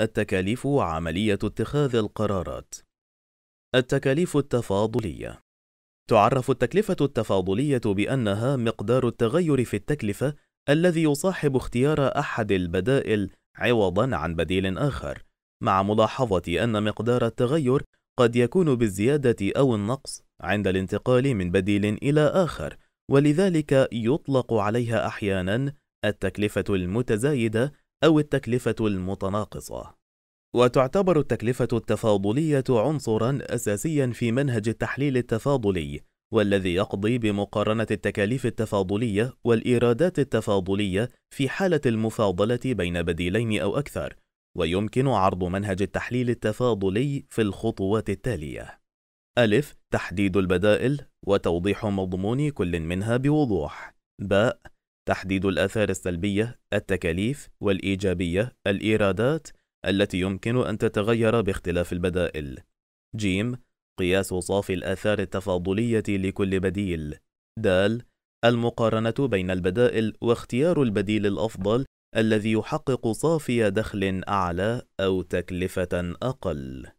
التكاليف وعملية اتخاذ القرارات التكاليف التفاضلية تعرف التكلفة التفاضلية بأنها مقدار التغير في التكلفة الذي يصاحب اختيار أحد البدائل عوضًا عن بديل آخر، مع ملاحظة أن مقدار التغير قد يكون بالزيادة أو النقص عند الانتقال من بديل إلى آخر، ولذلك يطلق عليها أحيانًا التكلفة المتزايدة أو التكلفة المتناقصة وتعتبر التكلفة التفاضلية عنصرًا أساسيًا في منهج التحليل التفاضلي والذي يقضي بمقارنة التكاليف التفاضلية والإيرادات التفاضلية في حالة المفاضلة بين بديلين أو أكثر ويمكن عرض منهج التحليل التفاضلي في الخطوات التالية ألف تحديد البدائل وتوضيح مضمون كل منها بوضوح باء تحديد الآثار السلبية، التكاليف والإيجابية، الإيرادات التي يمكن أن تتغير باختلاف البدائل. ج. قياس صافي الآثار التفاضلية لكل بديل. د. المقارنة بين البدائل واختيار البديل الأفضل الذي يحقق صافي دخل أعلى أو تكلفة أقل.